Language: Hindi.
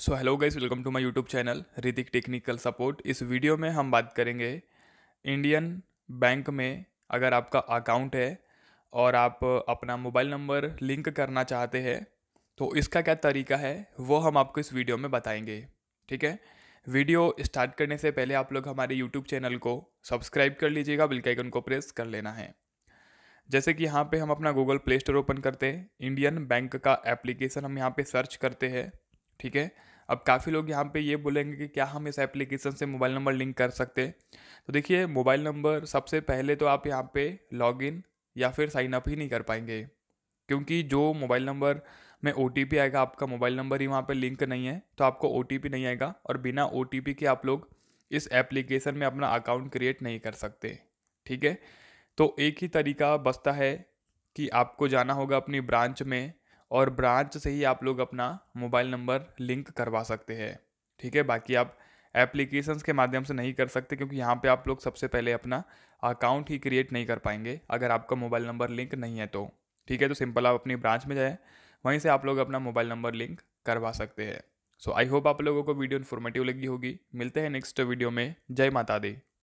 so hello guys welcome to my YouTube channel Hrithik technical support इस वीडियो में हम बात करेंगे इंडियन बैंक में अगर आपका अकाउंट है और आप अपना मोबाइल नंबर लिंक करना चाहते हैं तो इसका क्या तरीका है वो हम आपको इस वीडियो में बताएंगे ठीक है वीडियो स्टार्ट करने से पहले आप लोग हमारे यूट्यूब चैनल को सब्सक्राइब कर लीजिएगा बिल्कुल को प्रेस कर लेना है जैसे कि यहाँ पर हम अपना गूगल प्ले स्टोर ओपन करते हैं इंडियन बैंक का एप्लीकेशन हम यहाँ पर सर्च करते हैं ठीक है अब काफ़ी लोग यहाँ पे ये बोलेंगे कि क्या हम इस एप्लीकेशन से मोबाइल नंबर लिंक कर सकते हैं तो देखिए मोबाइल नंबर सबसे पहले तो आप यहाँ पे लॉगिन या फिर साइन अप ही नहीं कर पाएंगे क्योंकि जो मोबाइल नंबर में ओ आएगा आपका मोबाइल नंबर ही वहाँ पर लिंक नहीं है तो आपको ओ नहीं आएगा और बिना ओ के आप लोग इस एप्लीकेशन में अपना अकाउंट क्रिएट नहीं कर सकते ठीक है तो एक ही तरीका बसता है कि आपको जाना होगा अपनी ब्रांच में और ब्रांच से ही आप लोग अपना मोबाइल नंबर लिंक करवा सकते हैं ठीक है बाकी आप एप्लीकेशंस के माध्यम से नहीं कर सकते क्योंकि यहाँ पे आप लोग सबसे पहले अपना अकाउंट ही क्रिएट नहीं कर पाएंगे अगर आपका मोबाइल नंबर लिंक नहीं है तो ठीक है तो सिंपल आप अपनी ब्रांच में जाएँ वहीं से आप लोग अपना मोबाइल नंबर लिंक करवा सकते हैं सो आई होप आप लोगों को वीडियो इन्फॉर्मेटिव लगी होगी मिलते हैं नेक्स्ट वीडियो में जय माता दी